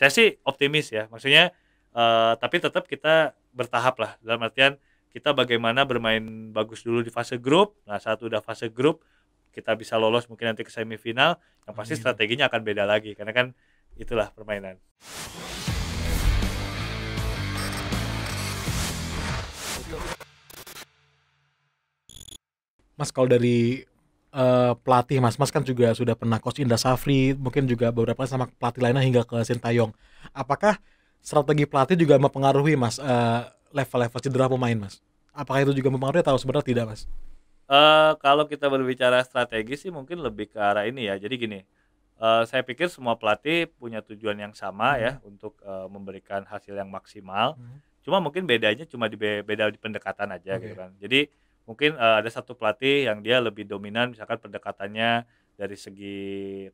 saya sih optimis ya maksudnya uh, tapi tetap kita bertahap lah dalam artian kita bagaimana bermain bagus dulu di fase grup nah saat udah fase grup kita bisa lolos mungkin nanti ke semifinal yang pasti Amin. strateginya akan beda lagi karena kan itulah permainan Mas kalau dari uh, pelatih mas-mas kan juga sudah pernah coach Indra Safri, mungkin juga beberapa sama pelatih lainnya hingga ke Sintayong. Apakah strategi pelatih juga mempengaruhi mas level eh, level-level cedera pemain mas? Apakah itu juga mempengaruhi atau sebenarnya tidak mas? Uh, kalau kita berbicara strategi sih mungkin lebih ke arah ini ya. Jadi gini, uh, saya pikir semua pelatih punya tujuan yang sama hmm. ya mhm. untuk uh, memberikan hasil yang maksimal. Hmm. Cuma mungkin bedanya cuma di beda di pendekatan aja okay. gitu kan. Jadi mungkin uh, ada satu pelatih yang dia lebih dominan misalkan pendekatannya dari segi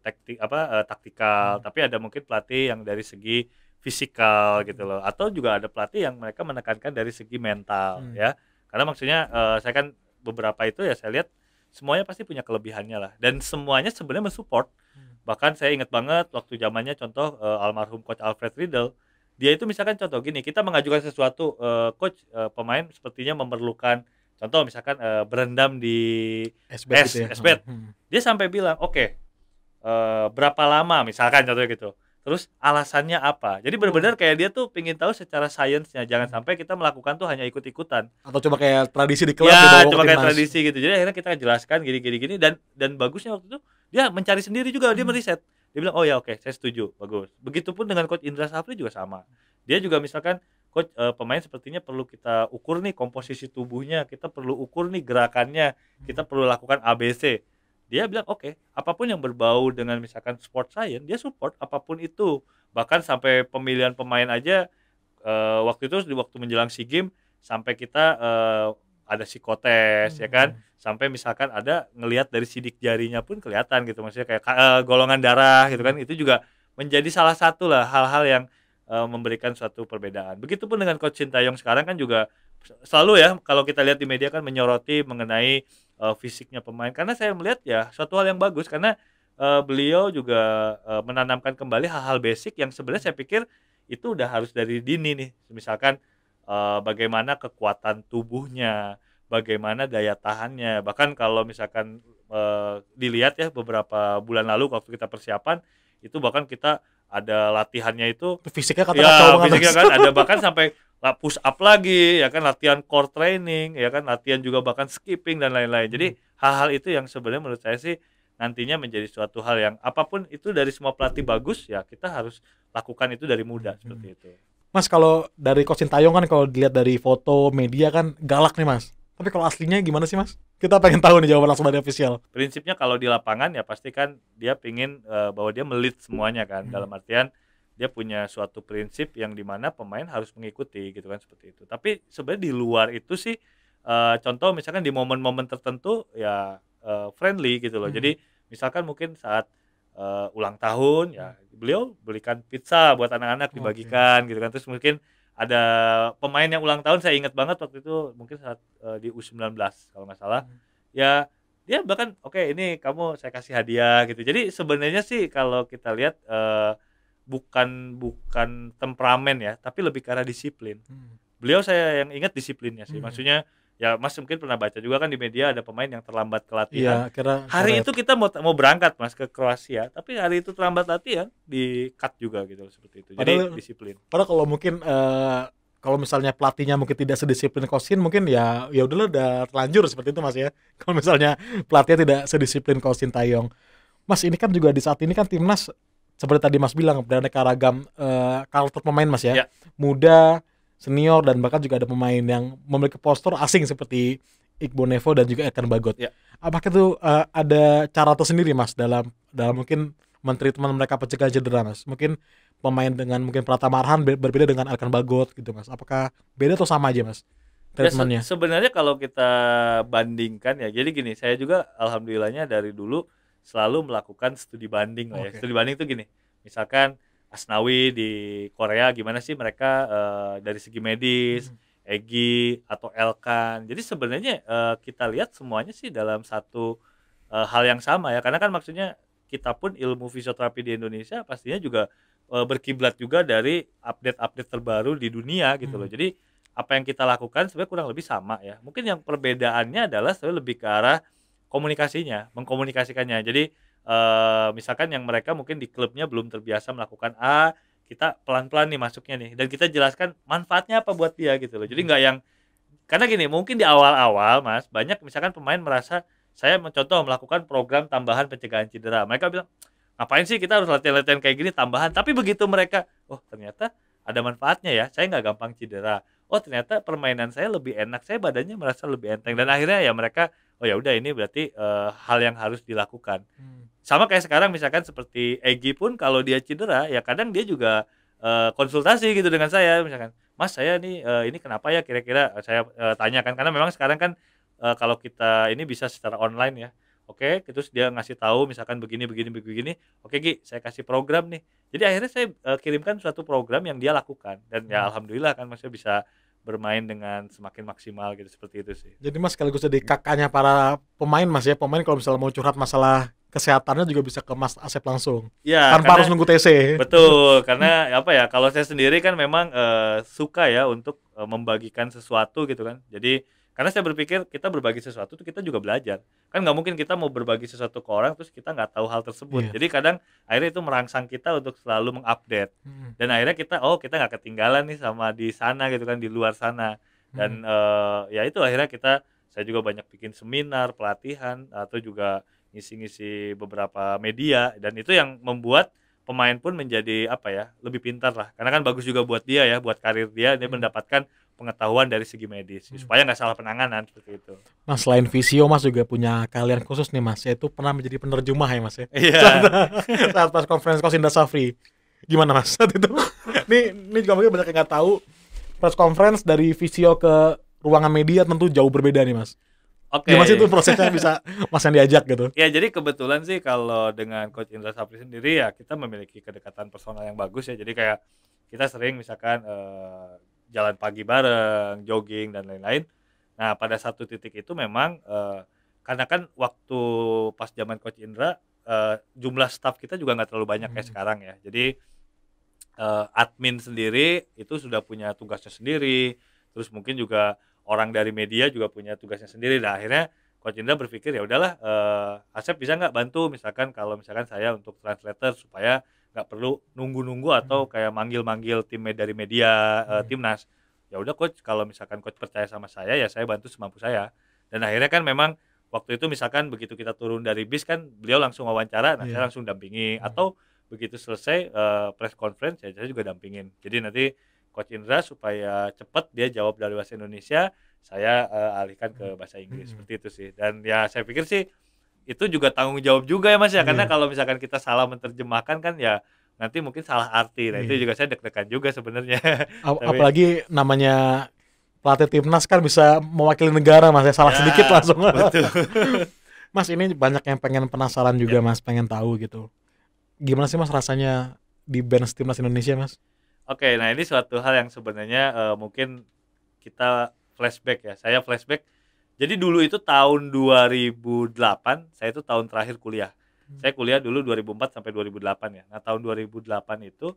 taktik apa uh, taktikal hmm. tapi ada mungkin pelatih yang dari segi fisikal gitu loh atau juga ada pelatih yang mereka menekankan dari segi mental hmm. ya karena maksudnya uh, saya kan beberapa itu ya saya lihat semuanya pasti punya kelebihannya lah dan semuanya sebenarnya mensupport hmm. bahkan saya ingat banget waktu zamannya contoh uh, almarhum coach Alfred Riddle dia itu misalkan contoh gini kita mengajukan sesuatu uh, coach uh, pemain sepertinya memerlukan contoh misalkan uh, berendam di es es, gitu ya. Hmm. dia sampai bilang oke okay, uh, eh, berapa lama misalkan contohnya gitu terus alasannya apa jadi benar-benar hmm. kayak dia tuh pingin tahu secara sainsnya jangan sampai kita melakukan tuh hanya ikut-ikutan atau coba kayak tradisi di kelas ya gitu, coba kayak tradisi gitu jadi akhirnya kita jelaskan gini-gini gini dan dan bagusnya waktu itu dia mencari sendiri juga hmm. dia meriset dia bilang oh ya oke okay, saya setuju bagus begitupun dengan coach Indra sapri juga sama dia juga misalkan coach uh, pemain sepertinya perlu kita ukur nih komposisi tubuhnya kita perlu ukur nih gerakannya kita perlu lakukan ABC dia bilang oke okay, apapun yang berbau dengan misalkan sport science dia support apapun itu bahkan sampai pemilihan pemain aja uh, waktu itu di waktu menjelang sea game sampai kita uh, ada psikotes hmm. ya kan hmm. sampai misalkan ada ngelihat dari sidik jarinya pun kelihatan gitu maksudnya kayak uh, golongan darah gitu kan hmm. itu juga menjadi salah satu lah hal-hal yang Eh, memberikan suatu perbedaan. Begitupun dengan coach Sintayong sekarang kan juga selalu ya kalau kita lihat di media kan menyoroti mengenai uh, fisiknya pemain karena saya melihat ya suatu hal yang bagus karena uh, beliau juga uh, menanamkan kembali hal-hal basic yang sebenarnya saya pikir itu udah harus dari dini nih. Misalkan uh, bagaimana kekuatan tubuhnya, bagaimana daya tahannya. Bahkan kalau misalkan uh, dilihat ya beberapa bulan lalu waktu kita persiapan itu bahkan kita ada latihannya itu fisiknya kata ya, fisiknya kan ada bahkan sampai push up lagi ya kan latihan core training ya kan latihan juga bahkan skipping dan lain-lain jadi hmm. hal-hal itu yang sebenarnya menurut saya sih nantinya menjadi suatu hal yang apapun itu dari semua pelatih bagus ya kita harus lakukan itu dari muda seperti hmm. itu Mas kalau dari Coach Sintayong kan kalau dilihat dari foto media kan galak nih Mas tapi kalau aslinya gimana sih mas? Kita pengen tahu nih jawaban langsung dari official. Prinsipnya kalau di lapangan ya pasti kan dia pingin uh, bahwa dia melit semuanya kan. Hmm. Dalam artian dia punya suatu prinsip yang dimana pemain harus mengikuti gitu kan seperti itu. Tapi sebenarnya di luar itu sih uh, contoh misalkan di momen-momen tertentu ya uh, friendly gitu loh. Hmm. Jadi misalkan mungkin saat uh, ulang tahun ya beliau belikan pizza buat anak-anak dibagikan okay. gitu kan. Terus mungkin ada pemain yang ulang tahun saya ingat banget waktu itu mungkin saat uh, di U19 kalau nggak salah hmm. ya dia bahkan oke okay, ini kamu saya kasih hadiah gitu jadi sebenarnya sih kalau kita lihat uh, bukan bukan temperamen ya tapi lebih karena disiplin hmm. beliau saya yang ingat disiplinnya sih hmm. maksudnya ya Mas mungkin pernah baca juga kan di media ada pemain yang terlambat ke latihan. ya, kira, hari itu kita mau mau berangkat Mas ke Kroasia, tapi hari itu terlambat latihan di cut juga gitu seperti itu. Padahal, Jadi disiplin. Padahal kalau mungkin uh, kalau misalnya pelatihnya mungkin tidak sedisiplin Kosin mungkin ya ya udahlah udah terlanjur seperti itu Mas ya. Kalau misalnya pelatihnya tidak sedisiplin Kosin Tayong. Mas ini kan juga di saat ini kan timnas seperti tadi Mas bilang beraneka ragam uh, karakter pemain Mas ya. ya. Muda, senior dan bahkan juga ada pemain yang memiliki postur asing seperti Iqbal Nevo dan juga Ethan Bagot. Ya. Apakah itu uh, ada cara tersendiri Mas dalam dalam mungkin menteri teman mereka pencegah cedera Mas? Mungkin pemain dengan mungkin Pratama Arhan berbeda dengan Ethan Bagot gitu Mas. Apakah beda atau sama aja Mas? Ya, treatmentnya. Ya, sebenarnya kalau kita bandingkan ya, jadi gini, saya juga alhamdulillahnya dari dulu selalu melakukan studi banding lah ya. Studi banding itu gini, misalkan Asnawi di Korea gimana sih mereka uh, dari segi medis, hmm. Egi atau Elkan. Jadi sebenarnya uh, kita lihat semuanya sih dalam satu uh, hal yang sama ya. Karena kan maksudnya kita pun ilmu fisioterapi di Indonesia pastinya juga uh, berkiblat juga dari update-update terbaru di dunia gitu hmm. loh. Jadi apa yang kita lakukan sebenarnya kurang lebih sama ya. Mungkin yang perbedaannya adalah sebenarnya lebih ke arah komunikasinya, mengkomunikasikannya. Jadi uh, misalkan yang mereka mungkin di klubnya belum terbiasa melakukan A kita pelan-pelan nih masuknya nih dan kita jelaskan manfaatnya apa buat dia gitu loh jadi hmm. nggak yang karena gini mungkin di awal-awal mas banyak misalkan pemain merasa saya mencontoh melakukan program tambahan pencegahan cedera mereka bilang ngapain sih kita harus latihan-latihan kayak gini tambahan tapi begitu mereka oh ternyata ada manfaatnya ya saya nggak gampang cedera oh ternyata permainan saya lebih enak saya badannya merasa lebih enteng dan akhirnya ya mereka oh ya udah ini berarti uh, hal yang harus dilakukan hmm. sama kayak sekarang misalkan seperti Egi pun kalau dia cedera ya kadang dia juga uh, konsultasi gitu dengan saya misalkan Mas saya ini uh, eh, ini kenapa ya kira-kira saya uh, tanyakan karena memang sekarang kan uh, kalau kita ini bisa secara online ya oke okay, terus dia ngasih tahu misalkan begini begini begini oke okay, Gi saya kasih program nih jadi akhirnya saya uh, kirimkan suatu program yang dia lakukan dan ya hmm. ya alhamdulillah kan maksudnya bisa bermain dengan semakin maksimal gitu seperti itu sih. Jadi mas sekaligus jadi kakaknya para pemain mas ya pemain kalau misalnya mau curhat masalah kesehatannya juga bisa ke Mas Asep langsung. Ya, tanpa karena, harus nunggu TC. Betul, karena apa ya? Kalau saya sendiri kan memang uh, suka ya untuk uh, membagikan sesuatu gitu kan. Jadi karena saya berpikir kita berbagi sesuatu itu kita juga belajar kan nggak mungkin kita mau berbagi sesuatu ke orang terus kita nggak tahu hal tersebut yeah. jadi kadang akhirnya itu merangsang kita untuk selalu mengupdate mm. dan akhirnya kita oh kita nggak ketinggalan nih sama di sana gitu kan di luar sana dan uh, ya itu akhirnya kita saya juga banyak bikin seminar pelatihan atau juga ngisi-ngisi beberapa media dan itu yang membuat pemain pun menjadi apa ya lebih pintar lah karena kan bagus juga buat dia ya buat karir dia dia hmm. mendapatkan pengetahuan dari segi medis hmm. supaya nggak salah penanganan seperti itu. Mas selain visio Mas juga punya kalian khusus nih Mas yaitu pernah menjadi penerjemah ya Mas ya. Iya. Saat, saat pas konferensi Indra Safri. Gimana Mas saat itu? nih nih juga mungkin banyak yang nggak tahu press conference dari visio ke ruangan media tentu jauh berbeda nih Mas. Oke. Okay. Gimana sih itu prosesnya bisa Mas yang diajak gitu? Ya jadi kebetulan sih kalau dengan Coach Indra Safri sendiri ya kita memiliki kedekatan personal yang bagus ya. Jadi kayak kita sering misalkan uh, jalan pagi bareng, jogging dan lain-lain. Nah, pada satu titik itu memang uh, karena kan waktu pas zaman coach Indra uh, jumlah staff kita juga nggak terlalu banyak hmm. kayak sekarang ya. Jadi uh, admin sendiri itu sudah punya tugasnya sendiri, terus mungkin juga orang dari media juga punya tugasnya sendiri. Dan nah, akhirnya coach Indra berpikir ya udahlah uh, Asep bisa nggak bantu misalkan kalau misalkan saya untuk translator supaya nggak perlu nunggu-nunggu atau hmm. kayak manggil-manggil tim dari media hmm. uh, timnas ya udah coach kalau misalkan coach percaya sama saya ya saya bantu semampu saya dan akhirnya kan memang waktu itu misalkan begitu kita turun dari bis kan beliau langsung wawancara nah yeah. saya iya. langsung dampingi hmm. atau begitu selesai uh, press conference ya saya juga dampingin jadi nanti coach Indra supaya cepat dia jawab dari bahasa Indonesia saya uh, alihkan ke hmm. bahasa Inggris hmm. seperti itu sih dan ya saya pikir sih itu juga tanggung jawab juga ya Mas ya karena yeah. kalau misalkan kita salah menerjemahkan kan ya nanti mungkin salah arti. Nah, yeah. itu iya. juga saya deg-degan juga sebenarnya. Ap Tapi... Apalagi namanya pelatih timnas kan bisa mewakili negara Mas ya salah yeah, sedikit langsung. Betul. mas ini banyak yang pengen penasaran juga yeah. Mas, pengen tahu gitu. Gimana sih Mas rasanya di band timnas Indonesia Mas? Oke, okay, nah ini suatu hal yang sebenarnya uh, mungkin kita flashback ya. Saya flashback jadi dulu itu tahun 2008, saya itu tahun terakhir kuliah. Hmm. Saya kuliah dulu 2004 sampai 2008 ya. Nah, tahun 2008 itu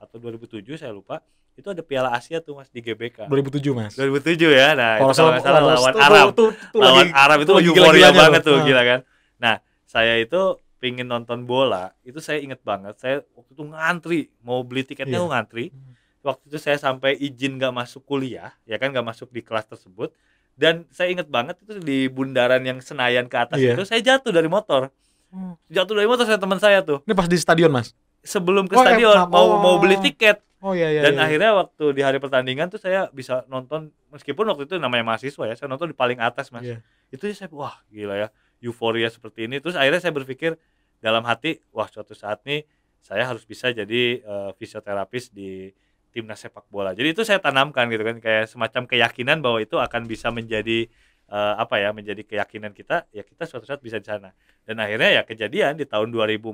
atau 2007 saya lupa, itu ada Piala Asia tuh Mas di GBK. 2007 Mas. ribu 2007 ya. Nah, kalau salah salah lawan tuh, Arab. Tuh, tuh, tuh lawan lagi, Arab itu euforia banget tuh, nah. gila kan. Nah, saya itu pingin nonton bola, itu saya inget banget. Saya waktu itu ngantri, mau beli tiketnya yeah. ngantri. Hmm. Waktu itu saya sampai izin gak masuk kuliah, ya kan gak masuk di kelas tersebut dan saya inget banget itu di bundaran yang Senayan ke atas yeah. itu saya jatuh dari motor hmm. jatuh dari motor saya teman saya tuh ini pas di stadion mas sebelum ke oh, stadion eh, mau oh. mau beli tiket Oh iya iya. Dan iya. akhirnya waktu di hari pertandingan tuh saya bisa nonton meskipun waktu itu namanya mahasiswa ya, saya nonton di paling atas mas. Yeah. Itu saya wah gila ya euforia seperti ini. Terus akhirnya saya berpikir dalam hati, wah suatu saat nih saya harus bisa jadi uh, fisioterapis di timnas sepak bola. Jadi itu saya tanamkan gitu kan kayak semacam keyakinan bahwa itu akan bisa menjadi uh, apa ya menjadi keyakinan kita ya kita suatu saat bisa di sana. Dan akhirnya ya kejadian di tahun 2014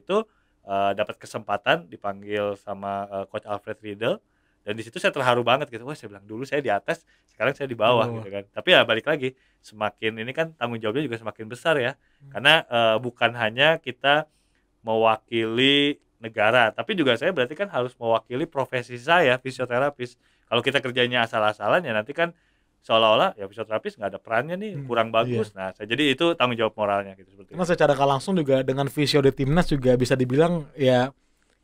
itu uh, dapat kesempatan dipanggil sama uh, coach Alfred Riedel dan di situ saya terharu banget gitu. Wah, saya bilang dulu saya di atas, sekarang saya di bawah oh. gitu kan. Tapi ya balik lagi, semakin ini kan tanggung jawabnya juga semakin besar ya. Hmm. Karena uh, bukan hanya kita mewakili negara tapi juga saya berarti kan harus mewakili profesi saya fisioterapis kalau kita kerjanya asal-asalan ya nanti kan seolah-olah ya fisioterapis nggak ada perannya nih hmm, kurang iya. bagus iya. nah saya, jadi itu tanggung jawab moralnya gitu seperti karena itu. secara langsung juga dengan fisio di timnas juga bisa dibilang ya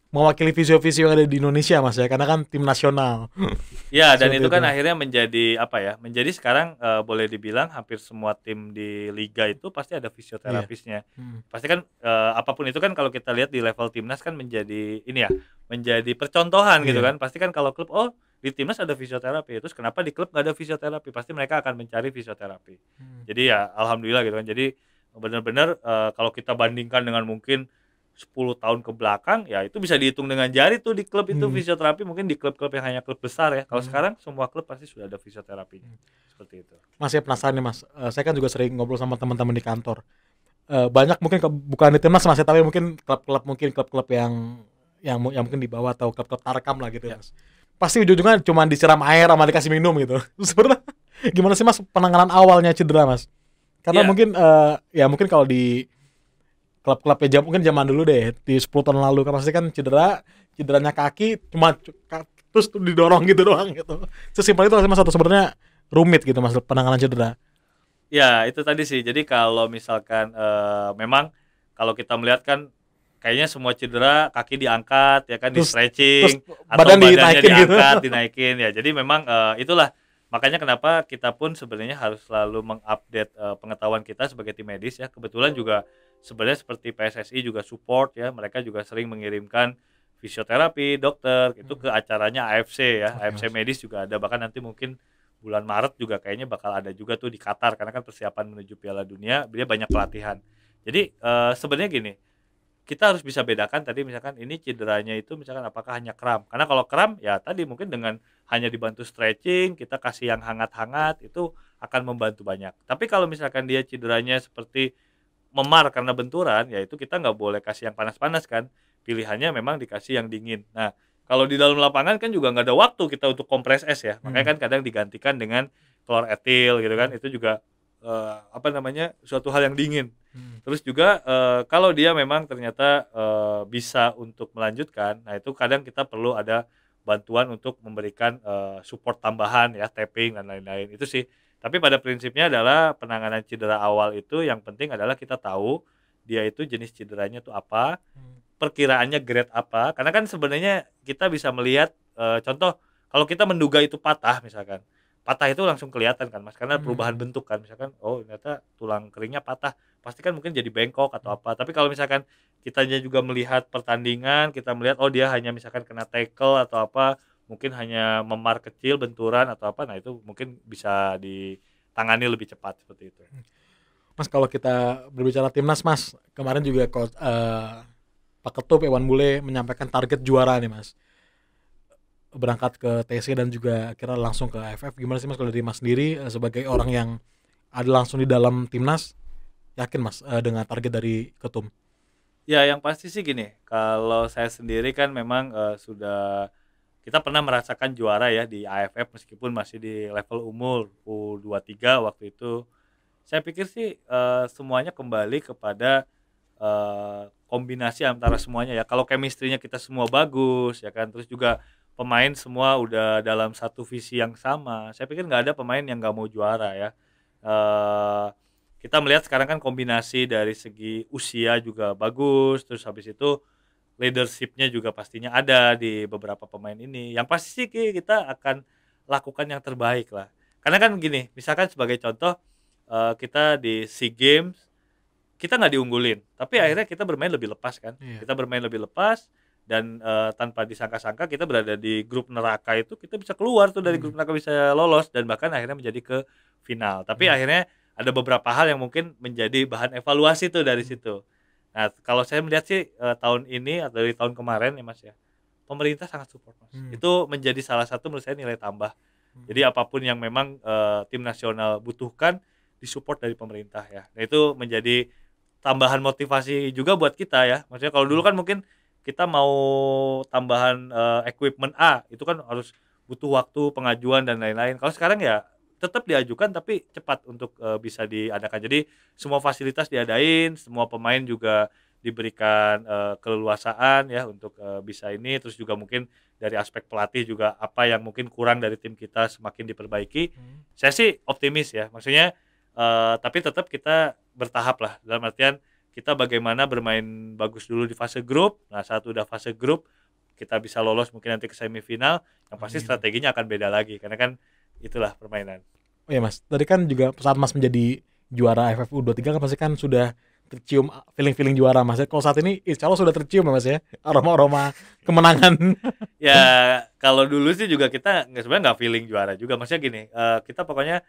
mewakili visio-visio yang ada di Indonesia mas ya karena kan tim nasional ya dan itu kan akhirnya menjadi apa ya menjadi sekarang e, boleh dibilang hampir semua tim di liga itu pasti ada fisioterapisnya yeah. hmm. pasti kan e, apapun itu kan kalau kita lihat di level timnas kan menjadi ini ya menjadi percontohan yeah. gitu iya. kan pasti kan kalau klub oh di timnas ada fisioterapi terus kenapa di klub nggak ada fisioterapi pasti mereka akan mencari fisioterapi hmm. jadi ya alhamdulillah gitu kan jadi benar-benar e, kalau kita bandingkan dengan mungkin 10 tahun ke belakang ya itu bisa dihitung dengan jari tuh di klub itu hmm. fisioterapi mungkin di klub-klub yang hanya klub besar ya kalau hmm. sekarang semua klub pasti sudah ada fisioterapi hmm. seperti itu Mas ya penasaran nih Mas uh, saya kan juga sering ngobrol sama teman-teman di kantor uh, banyak mungkin ke, bukan di timnas Mas ya tapi mungkin klub-klub mungkin klub-klub yang yang yang mungkin di bawah atau klub-klub tarkam lah gitu ya. Mas pasti ujung-ujungnya cuma disiram air sama dikasih minum gitu sebenarnya gimana sih Mas penanganan awalnya cedera Mas karena ya. mungkin uh, ya mungkin kalau di klub-klubnya jam mungkin zaman dulu deh di 10 tahun lalu kan pasti kan cedera cederanya kaki cuma terus didorong gitu doang gitu sesimpel itu mas satu sebenarnya rumit gitu mas penanganan cedera ya itu tadi sih jadi kalau misalkan e, memang kalau kita melihat kan kayaknya semua cedera kaki diangkat ya kan terus, di stretching terus atau badan badannya dinaikin gitu. diangkat gitu. dinaikin ya jadi memang e, itulah makanya kenapa kita pun sebenarnya harus selalu mengupdate uh, pengetahuan kita sebagai tim medis ya kebetulan juga sebenarnya seperti PSSI juga support ya mereka juga sering mengirimkan fisioterapi dokter itu hmm. ke acaranya AFC ya oh, AFC iya. medis juga ada bahkan nanti mungkin bulan Maret juga kayaknya bakal ada juga tuh di Qatar karena kan persiapan menuju Piala Dunia dia banyak pelatihan jadi uh, sebenarnya gini kita harus bisa bedakan tadi misalkan ini cederanya itu misalkan apakah hanya kram karena kalau kram ya tadi mungkin dengan hanya dibantu stretching kita kasih yang hangat-hangat itu akan membantu banyak tapi kalau misalkan dia cederanya seperti memar karena benturan yaitu kita nggak boleh kasih yang panas-panas kan pilihannya memang dikasih yang dingin nah kalau di dalam lapangan kan juga nggak ada waktu kita untuk kompres es ya makanya hmm. kan kadang digantikan dengan klor etil gitu kan itu juga uh, apa namanya suatu hal yang dingin hmm. terus juga uh, kalau dia memang ternyata uh, bisa untuk melanjutkan nah itu kadang kita perlu ada bantuan untuk memberikan uh, support tambahan ya tapping dan lain-lain itu sih tapi pada prinsipnya adalah penanganan cedera awal itu yang penting adalah kita tahu dia itu jenis cederanya itu apa, hmm. perkiraannya grade apa. Karena kan sebenarnya kita bisa melihat e, contoh kalau kita menduga itu patah misalkan. Patah itu langsung kelihatan kan Mas karena hmm. perubahan hmm. bentuk kan misalkan oh ternyata tulang keringnya patah. Pasti kan mungkin jadi bengkok atau apa. Tapi kalau misalkan kita juga melihat pertandingan, kita melihat oh dia hanya misalkan kena tackle atau apa mungkin hanya memar kecil benturan atau apa nah itu mungkin bisa ditangani lebih cepat seperti itu mas kalau kita berbicara timnas mas kemarin juga coach uh, pak ketum Iwan Bule menyampaikan target juara nih mas berangkat ke TC dan juga akhirnya langsung ke AFF gimana sih mas kalau dari mas sendiri eh, sebagai orang yang ada langsung di dalam timnas yakin mas eh, dengan target dari ketum ya yang pasti sih gini kalau saya sendiri kan memang uh, sudah kita pernah merasakan juara ya di AFF meskipun masih di level umur U23 waktu itu. Saya pikir sih uh, semuanya kembali kepada uh, kombinasi antara semuanya ya. Kalau chemistry-nya kita semua bagus ya kan. Terus juga pemain semua udah dalam satu visi yang sama. Saya pikir nggak ada pemain yang nggak mau juara ya. Uh, kita melihat sekarang kan kombinasi dari segi usia juga bagus. Terus habis itu leadershipnya juga pastinya ada di beberapa pemain ini yang pasti sih kita akan lakukan yang terbaik lah karena kan gini misalkan sebagai contoh eh, kita di sea games kita nggak diunggulin tapi hmm. akhirnya kita bermain lebih lepas kan yeah. kita bermain lebih lepas dan uh, tanpa disangka-sangka kita berada di grup neraka itu kita bisa keluar tuh dari hmm. grup neraka bisa lolos dan bahkan akhirnya menjadi ke final tapi hmm. akhirnya ada beberapa hal yang mungkin menjadi bahan evaluasi tuh dari hmm. situ Nah, kalau saya melihat sih uh, tahun ini atau dari tahun kemarin ya Mas ya, pemerintah sangat support Mas. Hmm. Itu menjadi salah satu menurut saya nilai tambah. Hmm. Jadi apapun yang memang uh, tim nasional butuhkan disupport dari pemerintah ya. Nah, itu menjadi tambahan motivasi juga buat kita ya. Maksudnya kalau dulu hmm. kan mungkin kita mau tambahan uh, equipment A itu kan harus butuh waktu pengajuan dan lain-lain. Kalau sekarang ya tetap diajukan tapi cepat untuk uh, bisa diadakan. Jadi semua fasilitas diadain, semua pemain juga diberikan uh, keleluasaan ya untuk uh, bisa ini terus juga mungkin dari aspek pelatih juga apa yang mungkin kurang dari tim kita semakin diperbaiki. Hmm. Saya sih optimis ya. Maksudnya uh, tapi tetap kita bertahap lah dalam artian kita bagaimana bermain bagus dulu di fase grup. Nah, saat udah fase grup kita bisa lolos mungkin nanti ke semifinal yang pasti strateginya akan beda lagi karena kan itulah permainan. Oh ya Mas, tadi kan juga saat Mas menjadi juara FFU 23 kan pasti kan sudah tercium feeling-feeling juara Mas. Kalau saat ini insya Allah sudah tercium ya Mas ya aroma-aroma kemenangan. ya kalau dulu sih juga kita nggak sebenarnya nggak feeling juara juga. Maksudnya gini, eh, kita pokoknya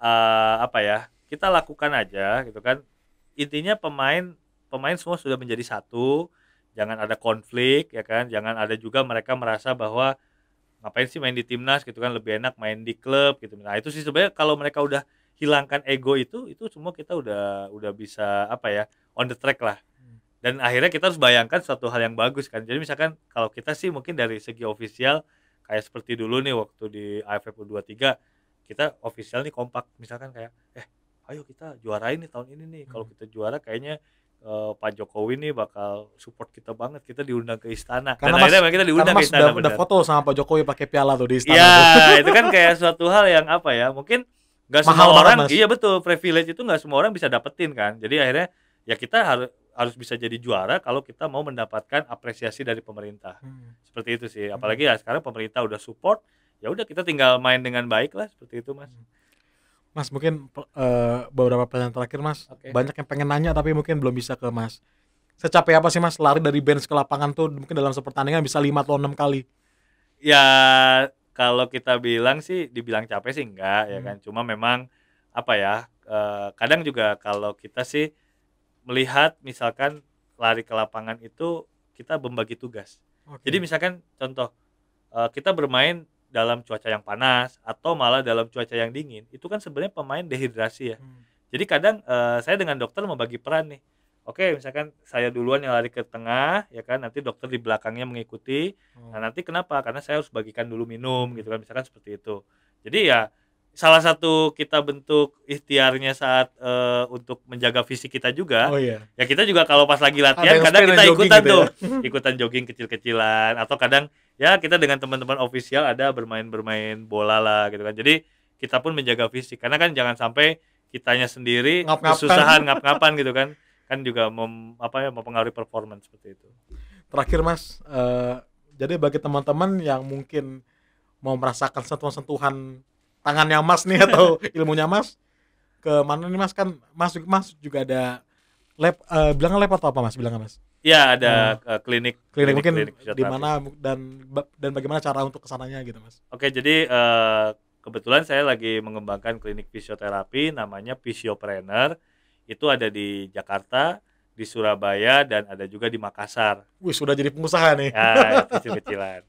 eh, apa ya kita lakukan aja gitu kan. Intinya pemain pemain semua sudah menjadi satu, jangan ada konflik ya kan, jangan ada juga mereka merasa bahwa ngapain sih main di timnas gitu kan lebih enak main di klub gitu nah itu sih sebenarnya kalau mereka udah hilangkan ego itu itu semua kita udah udah bisa apa ya on the track lah hmm. dan akhirnya kita harus bayangkan satu hal yang bagus kan jadi misalkan kalau kita sih mungkin dari segi ofisial kayak seperti dulu nih waktu di AFF U23 kita ofisial nih kompak misalkan kayak eh ayo kita juara ini tahun ini nih kalau hmm. kita juara kayaknya Eh, Pak Jokowi nih bakal support kita banget kita diundang ke istana karena Dan mas, akhirnya kita diundang ke istana udah, foto sama Pak Jokowi pakai piala tuh di istana Iya, itu. kan kayak suatu hal yang apa ya mungkin nggak semua orang mas. iya betul privilege itu nggak semua orang bisa dapetin kan jadi akhirnya ya kita harus harus bisa jadi juara kalau kita mau mendapatkan apresiasi dari pemerintah hmm. seperti itu sih hmm. apalagi ya sekarang pemerintah udah support ya udah kita tinggal main dengan baik lah seperti itu mas hmm. Mas mungkin uh, beberapa pertanyaan terakhir Mas okay. banyak yang pengen nanya tapi mungkin belum bisa ke Mas secapek apa sih Mas lari dari bench ke lapangan tuh mungkin dalam sepertandingan bisa 5 atau 6 kali ya kalau kita bilang sih dibilang capek sih enggak ya hmm. ya kan cuma memang apa ya eh, kadang juga kalau kita sih melihat misalkan lari ke lapangan itu kita membagi tugas okay. jadi misalkan contoh eh, kita bermain dalam cuaca yang panas atau malah dalam cuaca yang dingin itu kan sebenarnya pemain dehidrasi ya hmm. jadi kadang uh, saya dengan dokter membagi peran nih oke misalkan saya duluan yang lari ke tengah ya kan nanti dokter di belakangnya mengikuti hmm. nah nanti kenapa karena saya harus bagikan dulu minum gitu kan misalkan seperti itu jadi ya salah satu kita bentuk ikhtiarnya saat uh, untuk menjaga fisik kita juga. Oh iya. Ya kita juga kalau pas lagi latihan kadang kita ikutan gitu tuh, ya? ikutan jogging kecil-kecilan atau kadang ya kita dengan teman-teman official ada bermain-bermain bola lah gitu kan jadi kita pun menjaga fisik karena kan jangan sampai kitanya sendiri ngap kesusahan ngap-ngapan gitu kan kan juga mem, apa ya mempengaruhi performance seperti itu terakhir mas uh, jadi bagi teman-teman yang mungkin mau merasakan sentuhan-sentuhan tangannya mas nih atau ilmunya mas ke mana nih mas kan mas mas juga ada lab uh, eh, bilang lab atau apa mas bilang mas Iya ada uh, klinik, klinik klinik mungkin klinik di mana dan dan bagaimana cara untuk kesananya gitu mas. Oke jadi uh, kebetulan saya lagi mengembangkan klinik fisioterapi namanya Fisiopreneur itu ada di Jakarta di Surabaya dan ada juga di Makassar. Wih sudah jadi pengusaha nih. Ya kecil-kecilan.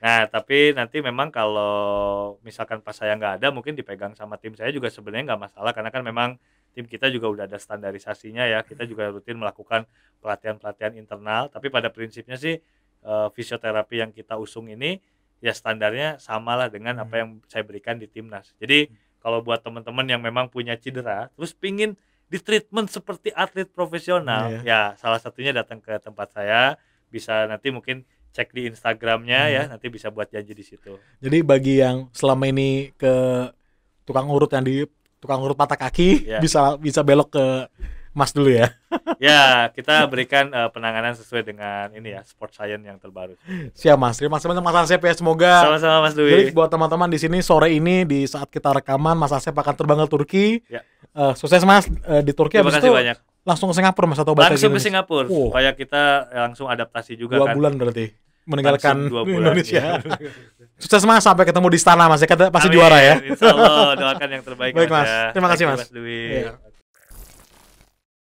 Nah tapi nanti memang kalau misalkan pas saya nggak ada mungkin dipegang sama tim saya juga sebenarnya nggak masalah karena kan memang tim kita juga udah ada standarisasinya ya kita juga rutin melakukan pelatihan-pelatihan internal tapi pada prinsipnya sih e, fisioterapi yang kita usung ini ya standarnya samalah dengan apa hmm. yang saya berikan di timnas jadi hmm. kalau buat teman-teman yang memang punya cedera terus pingin di treatment seperti atlet profesional yeah. ya salah satunya datang ke tempat saya bisa nanti mungkin cek di Instagramnya ya, hmm. ya nanti bisa buat janji di situ jadi bagi yang selama ini ke tukang urut yang di tukang urut patah kaki yeah. bisa bisa belok ke Mas dulu ya. ya, kita berikan uh, penanganan sesuai dengan ini ya, sport science yang terbaru. Siap Mas. Terima kasih banyak Mas Asep ya. Semoga Sama-sama Mas Dwi. Jadi buat teman-teman di sini sore ini di saat kita rekaman Mas Asep akan terbang ke Turki. Ya. Uh, sukses Mas uh, di Turki Terima kasih itu, banyak. Langsung ke Singapura Mas atau Langsung ke Singapura. Oh. Supaya kita langsung adaptasi juga Dua kan. bulan berarti meninggalkan Indonesia. Iya. Sukses Mas sampai ketemu di istana Mas ya. Kan pasti Amin. juara ya. Insyaallah doakan yang terbaik Baik Mas. Ya. Terima kasih Mas. mas